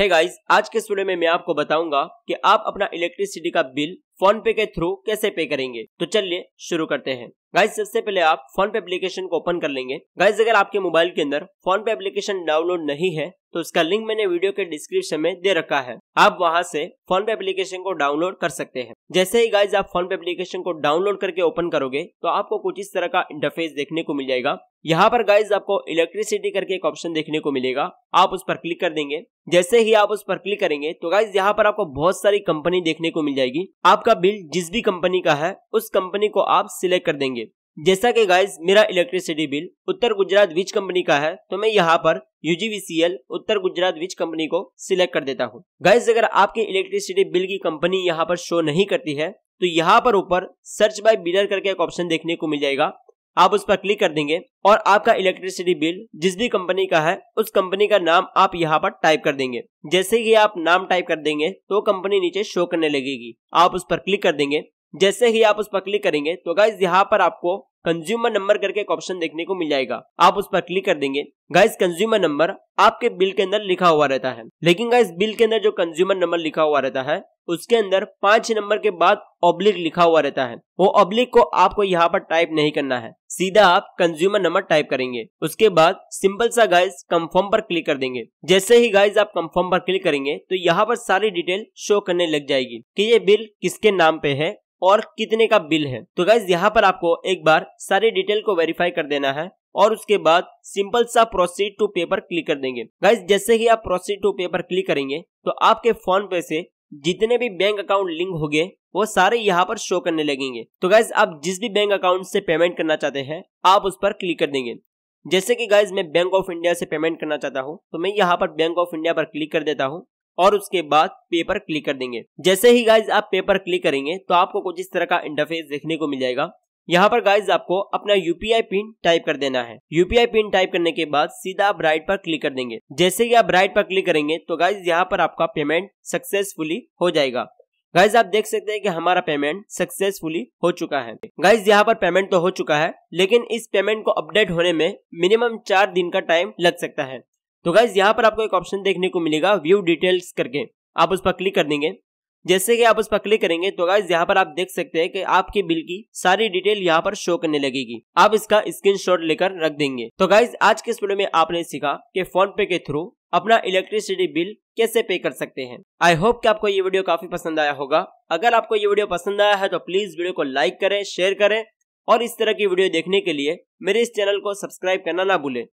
है गाइस आज के स्टूडियो में मैं आपको बताऊंगा कि आप अपना इलेक्ट्रिसिटी का बिल फोन पे के थ्रू कैसे पे करेंगे तो चलिए शुरू करते हैं गाइस सबसे पहले आप फोन पे एप्लीकेशन को ओपन कर लेंगे गाइस अगर आपके मोबाइल के अंदर फोन पे एप्लीकेशन डाउनलोड नहीं है तो उसका लिंक मैंने वीडियो के डिस्क्रिप्शन में दे रखा है आप वहां से फोन पे एप्लीकेशन को डाउनलोड कर सकते हैं जैसे ही गाइज आप फोन पे एप्लीकेशन को डाउनलोड करके ओपन करोगे तो आपको कुछ इस तरह का इंटरफेस देखने को मिल जाएगा यहाँ पर गाइज आपको इलेक्ट्रिसिटी करके एक ऑप्शन देखने को मिलेगा आप उस पर क्लिक कर देंगे जैसे ही आप उस पर क्लिक करेंगे तो गाइज यहाँ पर आपको बहुत सारी कंपनी देखने को मिल जाएगी आपका बिल जिस भी कंपनी का है उस कंपनी को आप सिलेक्ट कर देंगे जैसा कि गाइस मेरा electricity bill Uttar Gujarat Vij company का है तो मैं यहाँ पर यूजीवीसीएल उत्तर गुजरात विच कंपनी को सिलेक्ट कर देता हूँ गाइस अगर आपके इलेक्ट्रिसिटी बिल की कंपनी यहाँ पर शो नहीं करती है तो यहाँ पर ऊपर सर्च बाय बिलर करके एक ऑप्शन देखने को मिल जाएगा आप उस पर क्लिक कर देंगे और आपका इलेक्ट्रिसिटी बिल जिस भी कंपनी का है उस कंपनी का नाम आप यहाँ पर टाइप कर देंगे जैसे ही आप नाम टाइप कर देंगे तो कंपनी नीचे शो करने लगेगी आप उस पर क्लिक कर देंगे जैसे ही आप उस पर क्लिक करेंगे तो गाइज यहाँ पर आपको कंज्यूमर नंबर करके एक ऑप्शन देखने को मिल जाएगा आप उस पर क्लिक कर देंगे गाइज कंज्यूमर नंबर आपके बिल के अंदर लिखा हुआ रहता है लेकिन गाइज बिल के अंदर जो कंज्यूमर नंबर लिखा हुआ रहता है उसके अंदर पांच नंबर के बाद ऑब्लिक लिखा हुआ रहता है वो ऑब्लिक को आपको यहाँ पर टाइप नहीं करना है सीधा आप कंज्यूमर नंबर टाइप करेंगे उसके बाद सिंपल सा गाइज कंफर्म पर क्लिक कर देंगे जैसे ही गाइज आप कंफर्म पर क्लिक करेंगे तो यहाँ पर सारी डिटेल शो करने लग जाएगी कि ये बिल किसके नाम पे है और कितने का बिल है तो गाइज यहाँ पर आपको एक बार सारी डिटेल को वेरीफाई कर देना है और उसके बाद सिंपल सा प्रोसीड टू पेपर क्लिक कर देंगे गाइज जैसे ही आप प्रोसीड टू पेपर क्लिक करेंगे तो आपके फोन पे से जितने भी बैंक अकाउंट लिंक हो गए वो सारे यहाँ पर शो करने लगेंगे तो गाइज आप जिस भी बैंक अकाउंट से पेमेंट करना चाहते हैं आप उस पर क्लिक कर देंगे जैसे कि गाइज मैं बैंक ऑफ इंडिया से पेमेंट करना चाहता हूँ तो मैं यहाँ पर बैंक ऑफ इंडिया पर क्लिक कर देता हूँ और उसके बाद पेपर क्लिक कर देंगे जैसे ही गाइज आप पेपर क्लिक करेंगे तो आपको कुछ इस तरह का इंटरफेस देखने को मिल जाएगा यहाँ पर गाइज आपको अपना यूपीआई पिन टाइप कर देना है यूपीआई पिन टाइप करने के बाद सीधा आप राइट पर क्लिक कर देंगे जैसे ही आप राइट पर क्लिक करेंगे तो गाइज यहाँ पर आपका पेमेंट सक्सेसफुली हो जाएगा गाइज आप देख सकते हैं कि हमारा पेमेंट सक्सेसफुली हो चुका है गाइज यहाँ पर पेमेंट तो हो चुका है लेकिन इस पेमेंट को अपडेट होने में मिनिमम चार दिन का टाइम लग सकता है तो गाइज यहाँ पर आपको एक ऑप्शन देखने को मिलेगा व्यू डिटेल्स करके आप उस पर क्लिक कर देंगे जैसे कि आप उस पर क्लिक करेंगे तो गाइज यहाँ पर आप देख सकते हैं कि आपके बिल की सारी डिटेल यहाँ पर शो करने लगेगी आप इसका स्क्रीनशॉट लेकर रख देंगे तो गाइज आज के इस वीडियो में आपने सीखा कि फोन पे के थ्रू अपना इलेक्ट्रिसिटी बिल कैसे पे कर सकते हैं आई होप कि आपको ये वीडियो काफी पसंद आया होगा अगर आपको ये वीडियो पसंद आया है तो प्लीज वीडियो को लाइक करें शेयर करें और इस तरह की वीडियो देखने के लिए मेरे इस चैनल को सब्सक्राइब करना ना भूले